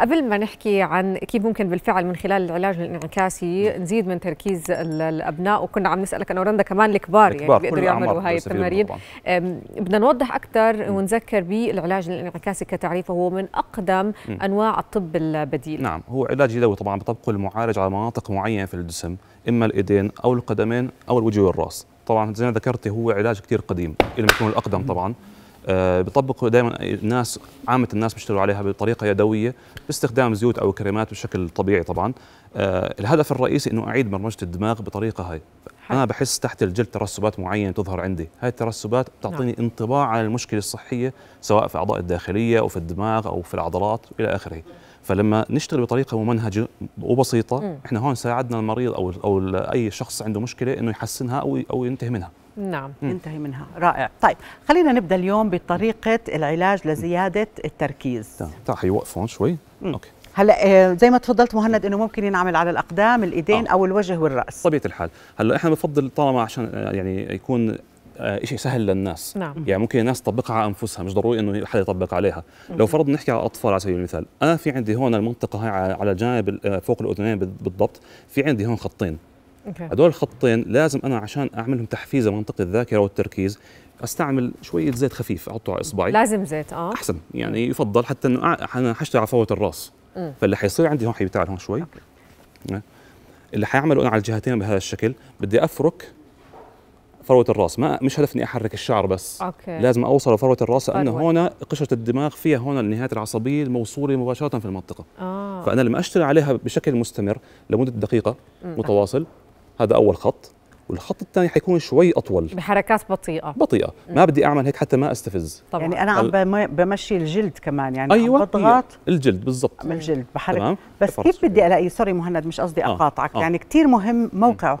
قبل ما نحكي عن كيف ممكن بالفعل من خلال العلاج الانعكاسي نزيد من تركيز الابناء وكنا عم نسالك انا ورندا كمان الكبار يعني بيقدروا يعملوا هاي التمارين بدنا نوضح اكثر ونذكر بالعلاج الانعكاسي كتعريفه هو من اقدم م. انواع الطب البديل نعم هو علاج يدوي طبعا بطبقه المعالج على مناطق معينه في الجسم اما الايدين او القدمين او الوجه والراس طبعا زي ما ذكرتي هو علاج كثير قديم المكان الاقدم طبعا آه، بيطبقوا دائما الناس عامه الناس بيشتغلوا عليها بطريقه يدويه باستخدام زيوت او كريمات بشكل طبيعي طبعا آه، الهدف الرئيسي انه اعيد برمجه الدماغ بطريقه هاي انا بحس تحت الجلد ترسبات معينه تظهر عندي هاي الترسبات بتعطيني نعم. انطباع عن المشكله الصحيه سواء في اعضاء الداخليه او في الدماغ او في العضلات الى اخره فلما نشتغل بطريقه ممنهجه وبسيطه م. احنا هون ساعدنا المريض او او اي شخص عنده مشكله انه يحسنها او او ينتهي منها نعم ينتهي منها رائع طيب خلينا نبدا اليوم بطريقه العلاج لزياده التركيز تعال طيب. هون شوي مم. اوكي هلا آه، زي ما تفضلت مهند انه ممكن ينعمل على الاقدام الايدين آه. او الوجه والراس طبيعه الحال هلا احنا بنفضل طالما عشان آه، يعني يكون آه، شيء سهل للناس نعم. يعني ممكن الناس تطبقها على انفسها مش ضروري انه حدا يطبق عليها مم. لو فرض نحكي على اطفال على سبيل المثال انا في عندي هون المنطقه هاي على جانب فوق الاذنين بالضبط في عندي هون خطين okay. هدول الخطين لازم انا عشان اعملهم تحفيز لمنطقه الذاكره والتركيز استعمل شويه زيت خفيف احطه على اصبعي لازم زيت اه احسن يعني يفضل حتى انه انا حشتغل على فوه الراس م. فاللي حيصير عندي هون حيبتعد هون شوي okay. اللي حيعمله انا على الجهتين بهذا الشكل بدي افرك فروه الراس ما مش هدفني احرك الشعر بس أوكي. لازم اوصل لفروه الراس لانه هون قشره الدماغ فيها هون النهايات العصبيه الموصوله مباشره في المنطقه آه. فانا لما اشتغل عليها بشكل مستمر لمده دقيقه متواصل هذا اول خط والخط الثاني حيكون شوي اطول بحركات بطيئه بطيئه ما بدي اعمل هيك حتى ما استفز طبعا. يعني انا عم بمشي الجلد كمان يعني أيوة بضغط الجلد بالضبط الجلد بحرك بس كيف بدي الاقي سوري مهند مش قصدي آه، اقاطعك آه. آه. يعني كثير مهم موقعه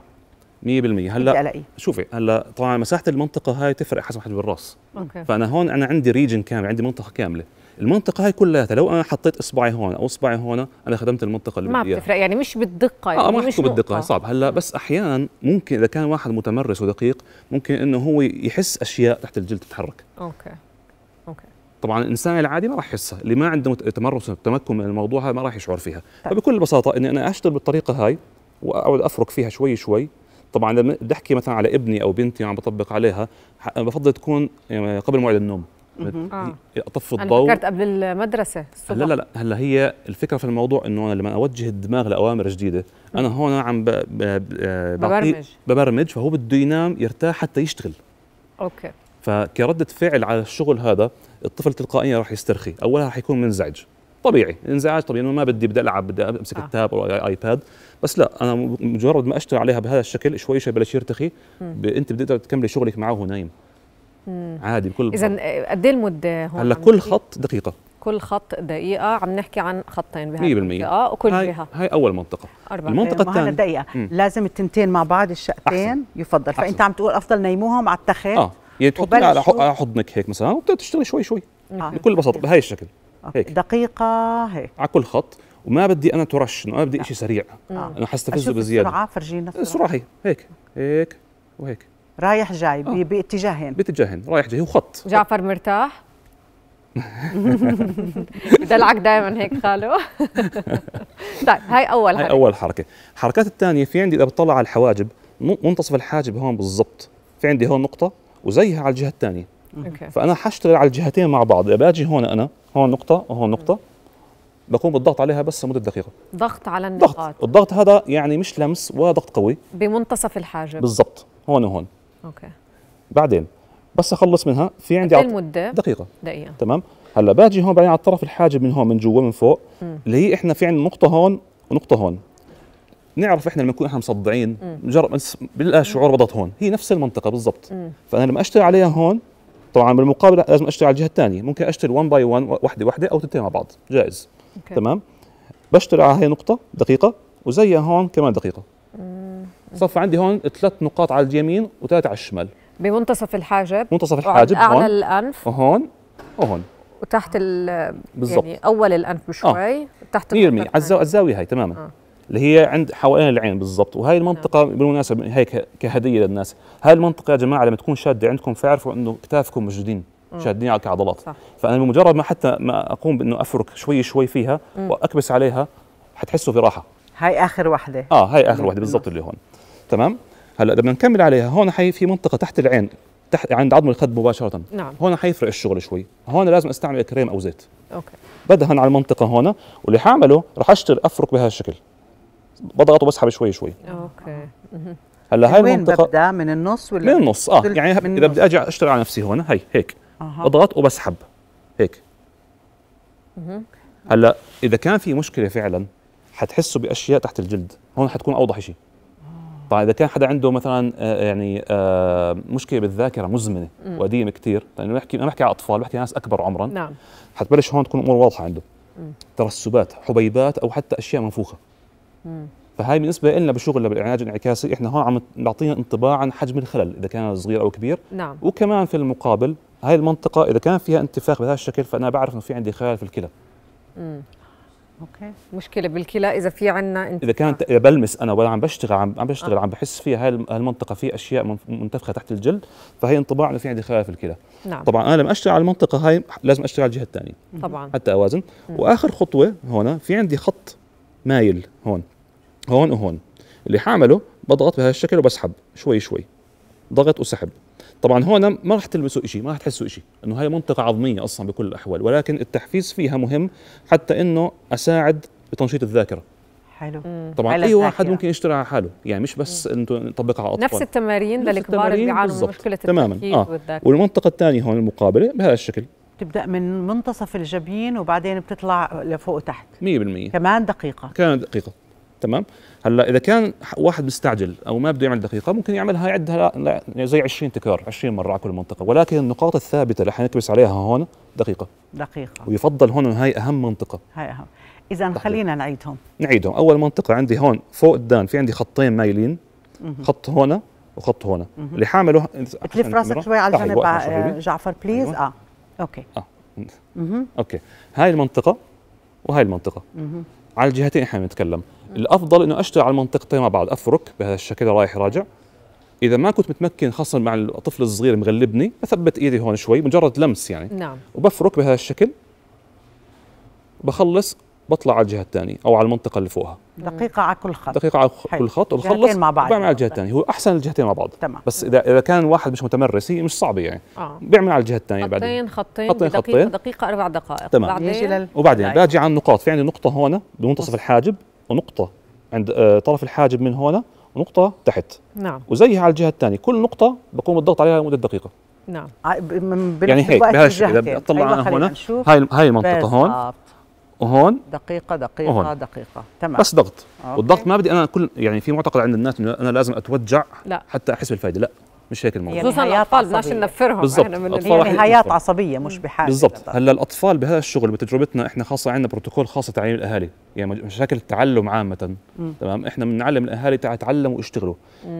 100% هلا شوفي هلا طبعا مساحه المنطقه هاي تفرق حسب حجم الراس أوكي. فانا هون انا عندي ريجن كامل عندي منطقه كامله المنطقه هاي كلها لو انا حطيت اصبعي هون او اصبعي هون انا خدمت المنطقه اللي ما بدي بتفرق يعني مش بالدقه آه، يعني آه ما مش بالدقه صعب هلا بس احيانا ممكن اذا كان واحد متمرس ودقيق ممكن انه هو يحس اشياء تحت الجلد تتحرك اوكي اوكي طبعا الانسان العادي ما راح يحسها اللي ما عنده تمرس وتمكن من الموضوع هذا ما راح يشعر فيها طيب. فبكل بساطه اني انا اشتغل بالطريقه هاي واقعد افرك فيها شوي شوي طبعا لما بدي احكي مثلا على ابني او بنتي عم بطبق عليها بفضل تكون يعني قبل موعد النوم آه. اطفي الضوء فكرت قبل المدرسه الصبح لا لا لا هلا هي الفكره في الموضوع انه انا لما اوجه الدماغ لاوامر جديده انا هون عم ببرمج ببرمج فهو بده ينام يرتاح حتى يشتغل اوكي فكردة فعل على الشغل هذا الطفل تلقائيا راح يسترخي اولها راح يكون منزعج طبيعي انزعاج طبيعي انه ما بدي بدي العب بدي امسك آه. التاب او ايباد بس لا انا مجرد ما اشتغل عليها بهذا الشكل شوي شوي بلش يرتخي انت بتقدر تكملي شغلك معه وهو نايم عادي بكل اذا قد ايه المده هون هلا كل خط دقيقه كل خط دقيقة عم نحكي عن خطين بهاي 100% المنطقة آه، وكل هاي جهة هاي أول منطقة أربعة. المنطقة طيب، الثانية دقيقة مم. لازم التنتين مع بعض الشقتين أحسن. يفضل أحسن. فأنت عم تقول أفضل نيموهم على التخت اه يعني تحطيها على حضنك هيك مثلا وبتشتغلي شوي شوي آه. بكل بساطة بهاي الشكل آه. هيك. دقيقة هيك على كل خط وما بدي انا ترش انه انا بدي شيء سريع آه. انا حستفزه بزياده السرعه فرجينا السرعه آه، هي هيك هيك وهيك رايح جاي آه. باتجاهين باتجاهين رايح جاي وخط جعفر مرتاح دلعك دائما هيك خالو طيب هاي اول حركه هاي اول حركه الحركات الثانيه في عندي اذا بطلع على الحواجب منتصف الحاجب هون بالضبط في عندي هون نقطه وزيها على الجهه الثانيه فانا حشتغل على الجهتين مع بعض اذا باجي هون انا هون نقطه وهون نقطه بقوم بالضغط عليها بس لمده دقيقه ضغط على النقاط ضغط. الضغط هذا يعني مش لمس وضغط قوي بمنتصف الحاجب بالضبط هون وهون اوكي بعدين بس اخلص منها في عندي عط... المده دقيقه دقيقه تمام هلا باجي هون بعدين على الطرف الحاجب من هون من جوا من فوق م. اللي هي احنا في عندنا نقطه هون ونقطه هون نعرف احنا لما نكون احنا مصدعين بنجرب بنلقى شعور بضغط هون هي نفس المنطقه بالضبط فانا لما اشتغل عليها هون طبعا بالمقابل لازم اشتغل على الجهه الثانيه ممكن اشتغل 1 باي 1 وحده وحده او تنتين مع بعض جائز أوكي. تمام بشتغل على هي نقطه دقيقه وزيها هون كمان دقيقه صفى عندي هون ثلاث نقاط على اليمين وثلاثه على الشمال بمنتصف الحاجب منتصف الحاجب اعلى هون الانف وهون وهون وتحت ال بالضبط يعني اول الانف بشوي آه. تحت 100% على الزاويه هاي تماما آه. اللي هي عند حوالين العين بالضبط وهي نعم. المنطقه آه. بالمناسبه هيك كهديه للناس هاي المنطقه يا جماعه لما تكون شاده عندكم فاعرفوا انه كتافكم مشدودين شادين على كعضلات صح. فانا بمجرد ما حتى ما اقوم بانه افرك شوي شوي فيها مم. واكبس عليها حتحسوا في راحه هاي اخر وحده اه هاي اخر وحده بالضبط اللي هون تمام هلا بدنا نكمل عليها هون حي في منطقه تحت العين تحت عند عظم الخد مباشره نعم هون حيفرق الشغل شوي هون لازم استعمل كريم او زيت اوكي بدهن على المنطقه هون واللي حاعمله راح اشتغل افرك بهذا الشكل بضغط وبسحب شوي شوي اوكي هلا هاي المنطقه وين ببدا من النص ولا من النص اه يعني اذا بدي اجي اشتغل على نفسي هون هي هيك أه. اضغط وبسحب هيك هلا اذا كان في مشكله فعلا حتحسوا باشياء تحت الجلد هون حتكون اوضح شيء آه. طبعا اذا كان حدا عنده مثلا آه، يعني آه، مشكله بالذاكره مزمنه وقديمه كثير لانه بحكي انا بحكي على اطفال بحكي على ناس اكبر عمرا نعم حتبلش هون تكون امور واضحه عنده ترسبات حبيبات او حتى اشياء منفوخه فهي فهاي بالنسبه لنا بشغلنا بالعلاج الانعكاسي احنا هون عم نعطينا انطباع عن حجم الخلل اذا كان صغير او كبير نعم. وكمان في المقابل هاي المنطقه اذا كان فيها انتفاخ بهذا الشكل فانا بعرف انه في عندي خلل في الكلى امم اوكي مشكله بالكلى اذا في عندنا انتفاخ اذا كانت اذا بلمس انا ولا عم بشتغل عم عم بشتغل آه. عم بحس فيها هاي المنطقه في اشياء منتفخه تحت الجلد فهي انطباع انه في عندي خلل في الكلى نعم. طبعا انا لما اشتغل على المنطقه هاي لازم اشتغل على الجهه الثانيه طبعا حتى اوازن مم. واخر خطوه هون في عندي خط مايل هون هون وهون اللي حعمله بضغط بهذا الشكل وبسحب شوي شوي ضغط وسحب طبعا هون ما راح تلمسوا شيء ما راح تحسوا شيء انه هاي منطقه عظميه اصلا بكل الاحوال ولكن التحفيز فيها مهم حتى انه اساعد بتنشيط الذاكره حلو طبعا اي واحد ممكن يشتري على حاله يعني مش بس انتم نطبقها على اطفال نفس التمارين للكبار اللي بيعانوا من مشكله تماما آه. والذاكره والمنطقه الثانيه هون المقابله بهذا الشكل بتبدا من منتصف الجبين وبعدين بتطلع لفوق وتحت 100% كمان دقيقه كمان دقيقه تمام هلا اذا كان واحد مستعجل او ما بده يعمل دقيقه ممكن يعملها يعدها يعني زي 20 تكرار 20 مره على كل منطقه ولكن النقاط الثابته اللي حنكبس عليها هون دقيقه دقيقه ويفضل هون هاي اهم منطقه هاي اهم اذا خلينا نعيدهم نعيدهم اول منطقه عندي هون فوق الدان في عندي خطين مايلين خط هون وخط هون اللي حامله تلف راسك شوي على آه، الجنب أيوة، جعفر بليز أيوة. اه اوكي اه اوكي هاي المنطقه وهاي المنطقه على الجهتين احنا بنتكلم الافضل انه اشتغل على المنطقتين مع بعض افرك بهذا الشكل رايح راجع اذا ما كنت متمكن خاصه مع الطفل الصغير مغلبني بثبت ايدي هون شوي مجرد لمس يعني نعم وبفرك بهذا الشكل بخلص بطلع على الجهه الثانيه او على المنطقه اللي فوقها دقيقه على كل خط دقيقه على كل خط وبخلص مع بعض بعمل على الجهه الثانيه هو احسن الجهتين مع بعض تمام بس اذا اذا كان واحد مش متمرس هي مش صعبه يعني آه. بيعمل على الجهه الثانيه بعدين خطين خطين خطين دقيقه, دقيقة اربع دقائق تمام بعدين وبعدين باجي على النقاط في عندي نقطه هون بمنتصف الحاجب ونقطه عند آه، طرف الحاجب من هنا ونقطه تحت نعم وزيها على الجهه الثانيه كل نقطه بقوم بالضغط عليها لمده دقيقه نعم آه، يعني هيك بهذا الشكل أيوة انا هون هاي هاي المنطقه هون وهون دقيقة دقيقة وهون. دقيقة تمام بس ضغط أوكي. والضغط ما بدي انا كل يعني في معتقد عند الناس انه انا لازم اتوجع لا. حتى احس بالفائدة لا مشاكل موجوده يعني خصوصا الاطفال بدناش ننفرهم بالظبط احنا من أطفال يعني حيات عصبيه مش بحاجه بالظبط هلا الاطفال بهذا الشغل بتجربتنا احنا خاصه عندنا بروتوكول خاص تعليم الاهالي يعني مشاكل التعلم عامه م. تمام احنا بنعلم الاهالي تعلموا واشتغلوا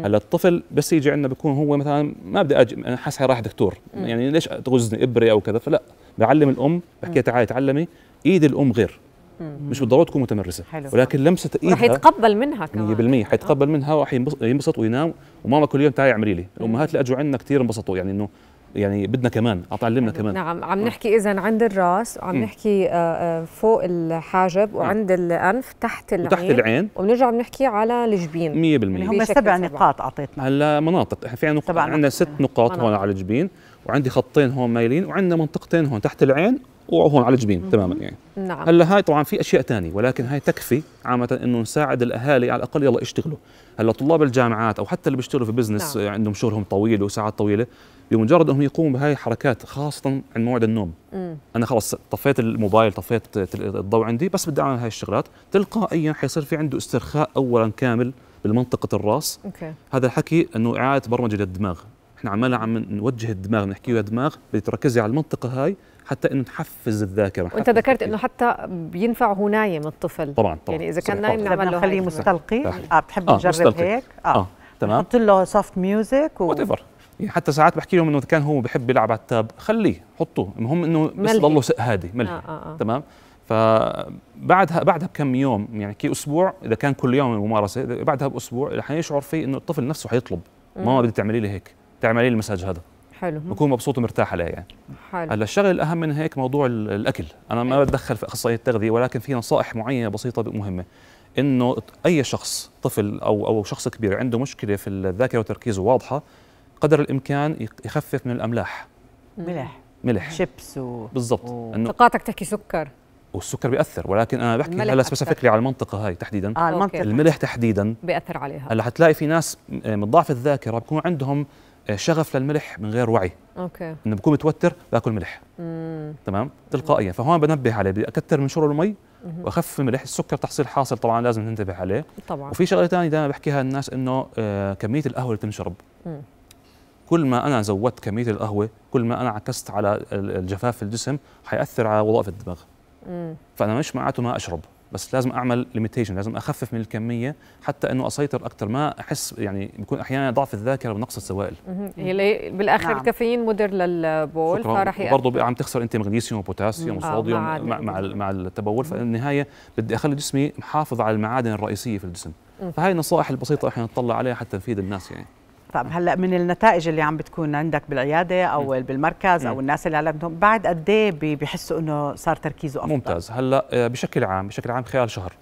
هلا الطفل بس يجي عندنا بيكون هو مثلا ما بدي اجي انا حاسس رايح دكتور م. يعني ليش تغزني ابره او كذا فلا بعلم الام بحكي تعالي تعلمي ايد الام غير مش بالضروره تكون متمرسه حلو. ولكن لمسه ايدها رح يتقبل منها كمان 100% حيتقبل منها وراح ينبسط وينام وماما كل يوم تعالي اعملي لي الامهات اللي اجوا عندنا كثير انبسطوا يعني انه يعني بدنا كمان اتعلمنا نعم. كمان نعم عم نحكي اذا عند الراس وعم نحكي آه، آه، فوق الحاجب وعند الانف تحت العين تحت العين وبنرجع بنحكي على الجبين 100% هم سبع نقاط اعطيتنا هلا مناطق احنا في عندنا عندنا ست نقاط هون على الجبين وعندي خطين هون مايلين وعندنا منطقتين هون تحت العين وهون على الجبين تماما يعني نعم. هلا هاي طبعا في اشياء ثانيه ولكن هاي تكفي عامه انه نساعد الاهالي على الاقل يلا يشتغلوا هلا طلاب الجامعات او حتى اللي بيشتغلوا في بزنس نعم. عندهم شغلهم طويل وساعات طويله بمجرد انهم يقوموا بهاي الحركات خاصه عند موعد النوم مم. انا خلص طفيت الموبايل طفيت الضوء عندي بس بدي اعمل هاي الشغلات تلقائيا حيصير في عنده استرخاء اولا كامل بمنطقه الراس أوكي. هذا الحكي انه اعاده برمجه للدماغ احنا عمالة عم نوجه الدماغ نحكي يا دماغ بدي تركزي على المنطقة هاي حتى انه نحفز الذاكره وانت ذكرت انه حتى بينفع هو نايم الطفل طبعا طبعا يعني اذا كان نايم نعمل له خليه مستلقي اه بتحب آه نجرب هيك اه, آه. تمام نحط له سوفت ميوزك و... whatever. يعني حتى ساعات بحكي لهم انه كان هو بحب يلعب على التاب خليه حطوه المهم انه بس ضله هادي ملح آه،, آه آه. تمام فبعدها بعدها بكم يوم يعني كي اسبوع اذا كان كل يوم الممارسه بعدها باسبوع رح يشعر فيه انه الطفل نفسه حيطلب ماما بدي تعملي لي هيك تعملي المساج هذا حلو بكون مبسوط ومرتاح عليه يعني حلو هلا الشغله الاهم من هيك موضوع الاكل انا ما بتدخل في اخصائيه التغذيه ولكن في نصائح معينه بسيطه مهمه انه اي شخص طفل او او شخص كبير عنده مشكله في الذاكره وتركيزه واضحه قدر الامكان يخفف من الاملاح ملح ملح شيبس و... بالضبط و... تقاطك تحكي سكر والسكر بياثر ولكن انا بحكي هلا سبيسيفيكلي على المنطقه هاي تحديدا اه المنطقه الملح تحديدا بياثر عليها هلا حتلاقي في ناس من ضعف الذاكره بكون عندهم آه، شغف للملح من غير وعي اوكي انه بكون متوتر باكل ملح مم. تمام تلقائيا فهون بنبه عليه بدي اكثر من شرب المي واخفف الملح السكر تحصيل حاصل طبعا لازم ننتبه عليه طبعا وفي شغله ثانيه دائما بحكيها الناس انه آه، كميه القهوه اللي بتنشرب كل ما انا زودت كميه القهوه كل ما انا عكست على الجفاف في الجسم حياثر على وظائف الدماغ مم. فانا مش معناته ما اشرب بس لازم اعمل ليميتيشن لازم اخفف من الكميه حتى انه اسيطر اكثر ما احس يعني بكون احيانا ضعف الذاكره ونقص السوائل هي بالاخر نعم. الكافيين مدر للبول فراح برضه عم تخسر انت مغنيسيوم وبوتاسيوم آه، وصوديوم مع مع, مع, التبول فالنهايه بدي اخلي جسمي محافظ على المعادن الرئيسيه في الجسم فهي النصائح البسيطه احنا نطلع عليها حتى نفيد الناس يعني طب هلا من النتائج اللي عم بتكون عندك بالعياده او م. بالمركز او الناس اللي هلا بعد قد ايه بحسوا انه صار تركيزه افضل ممتاز هلا آه، بشكل عام بشكل عام خلال شهر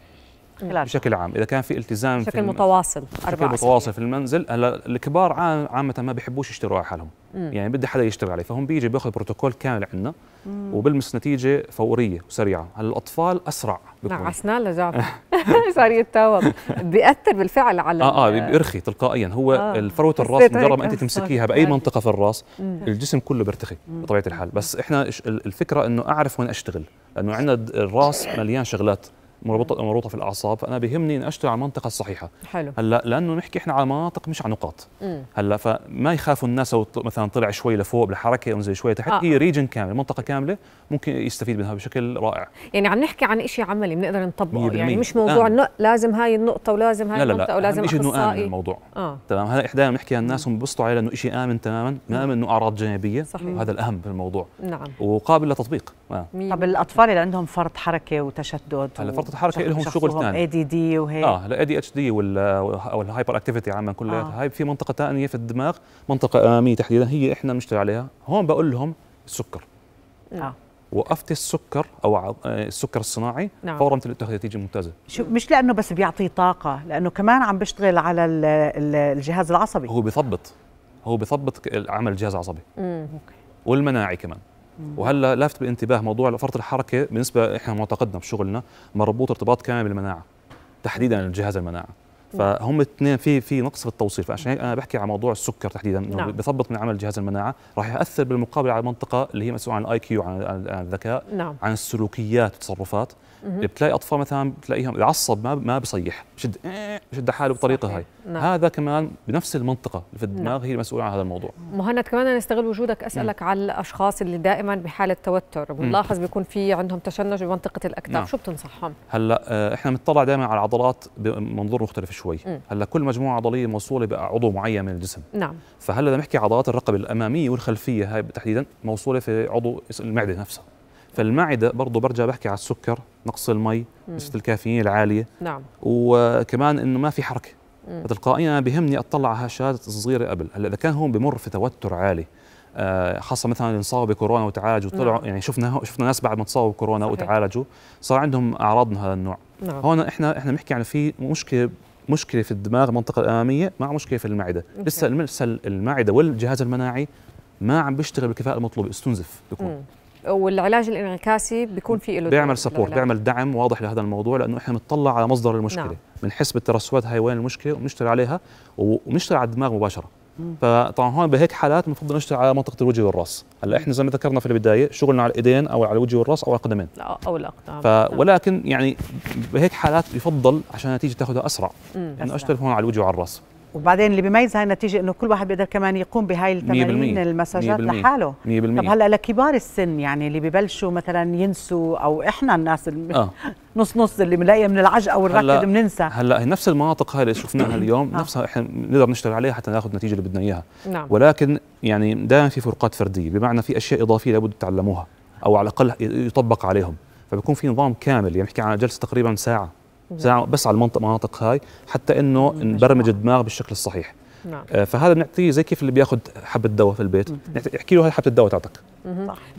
خلال بشكل عام اذا كان في التزام بشكل في متواصل بشكل متواصل في المنزل هلا الكبار عامه ما بيحبوش يشتروا على حالهم مم. يعني بدي حدا يشتغل عليه فهون بيجي بياخذ بروتوكول كامل عندنا وبلمس نتيجه فوريه وسريعه هلا الاطفال اسرع نعم عسنان لجعفر صار يتاوب بياثر بالفعل على اه اه بيرخي تلقائيا هو آه. فروه الراس مجرد ما انت آه، تمسكيها باي منطقه في الراس مم. الجسم كله بيرتخي بطبيعه الحال بس احنا الفكره انه اعرف وين اشتغل لانه عندنا الراس مليان شغلات مربوطه مربوطه في الاعصاب فانا بيهمني ان اشتغل على المنطقه الصحيحه حلو هلا لانه نحكي احنا على مناطق مش على نقاط هلا فما يخافوا الناس لو مثلا طلع شوي لفوق بالحركه انزل شوي تحت آه. هي ريجن كامل منطقه كامله ممكن يستفيد منها بشكل رائع يعني عم نحكي عن شيء عملي بنقدر نطبقه يعني مش موضوع آه. لازم هاي النقطه ولازم هاي لا ولازم لا لا. ولازم شيء انه امن الموضوع آه. تمام هلا احنا دائما بنحكي الناس بنبسطوا عليه لانه شيء امن تماما ما امن انه اعراض جانبيه صحيح. وهذا الاهم في الموضوع نعم وقابل للتطبيق آه. طب الاطفال اللي عندهم فرط حركه وتشدد هلا فرط الحركه لهم شغل ثاني اي دي دي وهيك اه الاي دي اتش دي او الهايبر اكتيفيتي عامه كلها آه. هاي في منطقه ثانيه في الدماغ منطقه اماميه تحديدا هي احنا بنشتغل عليها هون بقول لهم السكر آه. وقفت السكر او آه، السكر الصناعي نعم. فورا نتيجه ممتازه شو مش لانه بس بيعطيه طاقه لانه كمان عم بيشتغل على الجهاز العصبي هو بيثبط هو بيثبط عمل الجهاز العصبي امم اوكي والمناعي كمان وهلا لافت بالانتباه موضوع فرط الحركه بالنسبه احنا معتقدنا بشغلنا مربوط ارتباط كامل بالمناعه تحديدا الجهاز المناعه فهم الاثنين في في نقص في التوصيل فعشان هيك انا بحكي على موضوع السكر تحديدا انه نعم. بثبط من عمل جهاز المناعه راح ياثر بالمقابل على المنطقه اللي هي مسؤوله عن الاي كيو عن الذكاء نعم. عن السلوكيات والتصرفات بتلاقي اطفال مثلا بتلاقيهم يعصب ما ما بيصيح بشد بشد حاله بالطريقه هاي نعم. هذا كمان بنفس المنطقه في الدماغ نعم. هي المسؤوله عن هذا الموضوع مهند كمان انا استغل وجودك اسالك نعم. على الاشخاص اللي دائما بحاله توتر بنلاحظ بيكون في عندهم تشنج بمنطقه الاكتاف نعم. شو بتنصحهم هلا آه، احنا بنطلع دائما على العضلات بمنظور مختلف شوي هلا كل مجموعه عضليه موصوله بعضو معين من الجسم نعم فهلا بنحكي عضلات الرقبه الاماميه والخلفيه هاي تحديدا موصوله في عضو المعده نفسها فالمعده برضه برجع بحكي على السكر نقص المي نسبه الكافيين العاليه نعم وكمان انه ما في حركه فتلقائيا انا بهمني اطلع على هشات صغيره قبل هلا اذا كان هون بمر في توتر عالي آه، خاصه مثلا انصابوا بكورونا وتعالجوا طلعوا نعم. يعني شفنا شفنا ناس بعد ما تصابوا بكورونا صحيح. وتعالجوا صار عندهم اعراض من هذا النوع نعم. هون احنا احنا بنحكي عن يعني في مشكله مشكله في الدماغ المنطقه الاماميه مع مشكله في المعده لسه لسه المعده والجهاز المناعي ما عم بيشتغل بالكفاءه المطلوبه استنزف بيكون والعلاج الانعكاسي بيكون في له بيعمل سبورت بيعمل دعم واضح لهذا الموضوع لانه احنا بنطلع على مصدر المشكله نعم. بنحس نعم. بالترسبات هاي وين المشكله وبنشتغل عليها وبنشتغل على الدماغ مباشره فطبعا هون بهيك حالات بنفضل نشتغل على منطقه الوجه والراس هلا احنا زي ما ذكرنا في البدايه شغلنا على الايدين او على الوجه والراس او على القدمين او الاقدام نعم، ف... نعم. ولكن يعني بهيك حالات بفضل عشان النتيجه تاخذها اسرع انه اشتغل هون على الوجه وعلى الراس وبعدين اللي بيميز هاي النتيجه انه كل واحد بيقدر كمان يقوم بهاي التمارين المساجات لحاله 100% طب هلا لكبار السن يعني اللي ببلشوا مثلا ينسوا او احنا الناس اللي آه. نص نص اللي بنلاقيها من العجقه والركض بننسى هلا هي نفس المناطق هاي اللي شفناها آه. اليوم آه. نفسها احنا نقدر نشتغل عليها حتى ناخذ النتيجه اللي بدنا اياها نعم. ولكن يعني دائما في فروقات فرديه بمعنى في اشياء اضافيه لابد تتعلموها او على الاقل يطبق عليهم فبيكون في نظام كامل يعني بنحكي عن جلسه تقريبا ساعه نعم. بس على المنطق مناطق هاي حتى انه نبرمج الدماغ بالشكل الصحيح نعم. آه، فهذا بنعطيه زي كيف اللي بياخذ حبه دواء في البيت احكي له هاي حبه الدواء تعطيك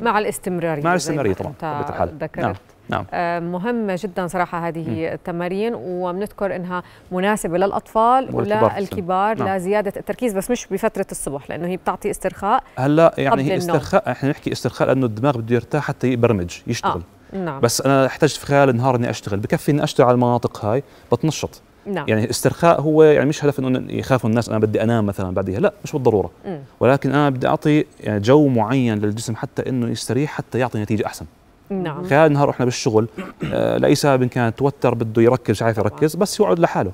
مع الاستمراريه مع الاستمراريه طبعا بطبيعه الحال ذكرت نعم. نعم. آه، مهمة جدا صراحة هذه مم. التمارين وبنذكر انها مناسبة للأطفال وللكبار نعم. لزيادة التركيز بس مش بفترة الصبح لأنه هي بتعطي استرخاء هلا يعني هي استرخاء احنا نحكي استرخاء لأنه الدماغ بده يرتاح حتى يبرمج يشتغل آه. نعم. بس انا احتجت في خلال النهار اني اشتغل بكفي اني اشتغل على المناطق هاي بتنشط نعم. يعني الاسترخاء هو يعني مش هدف انه يخافوا الناس انا بدي انام مثلا بعديها لا مش بالضروره م. ولكن انا بدي اعطي يعني جو معين للجسم حتى انه يستريح حتى يعطي نتيجه احسن نعم خلال النهار احنا بالشغل آه لاي سبب كان توتر بده يركز مش عارف يركز بس يقعد لحاله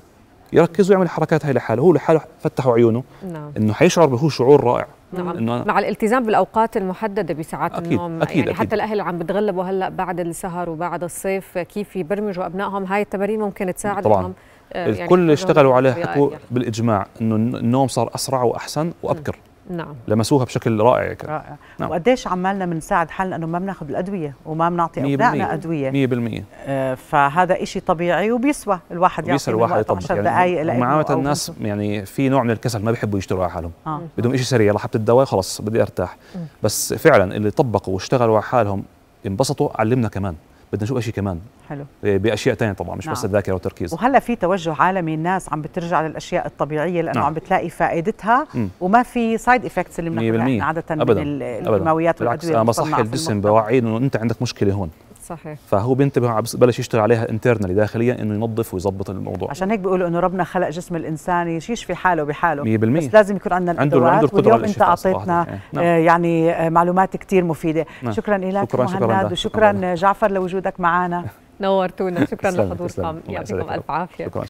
يركز ويعمل الحركات هاي لحاله هو لحاله فتحوا عيونه نعم. انه حيشعر بهو شعور رائع نعم, نعم. مع الالتزام بالاوقات المحدده بساعات أكيد النوم أكيد يعني أكيد حتى الاهل عم بتغلبوا هلا بعد السهر وبعد الصيف كيف يبرمجوا ابنائهم هاي التمارين ممكن تساعدهم طبعا آه، يعني الكل اشتغلوا عليه حكوا بالاجماع انه النوم صار اسرع واحسن وابكر نعم لمسوها بشكل رائع رائع نعم. وقديش عمالنا بنساعد حالنا انه ما بناخذ الادويه وما بنعطي ابنائنا ادويه 100% آه فهذا شيء طبيعي وبيسوى الواحد يعطي بيسوى الواحد يطبق 10 دقائق يعني عامه الناس يعني في نوع من الكسل ما بيحبوا يشتروا على حالهم آه. بدهم شيء سريع لحبه الدواء خلص بدي ارتاح م. بس فعلا اللي طبقوا واشتغلوا على حالهم انبسطوا علمنا كمان بدنا نشوف شيء كمان حلو آه، باشياء ثانيه طبعا مش نعم. بس الذاكره والتركيز وهلا في توجه عالمي الناس عم بترجع للاشياء الطبيعيه لانه نعم. عم بتلاقي فائدتها م. وما في سايد افكتس اللي بناخذها عاده أبداً. من الكيماويات والادويه بالعكس انا بصحي الجسم بوعيه انه انت عندك مشكله هون صحيح فهو بينتبه بلش يشتغل عليها انترنالي داخليا انه ينظف ويظبط الموضوع عشان هيك بيقولوا انه ربنا خلق جسم الانسان يشفي حاله بحاله 100% بس لازم يكون عندنا الادوات عنده القدره واليوم انت اعطيتنا إيه. نعم. آه يعني آه، معلومات كثير مفيده نعم. شكرا لك شكرا مهند وشكرا جعفر لوجودك معنا نورتونا شكرا لحضوركم يعطيكم الف عافيه شكرا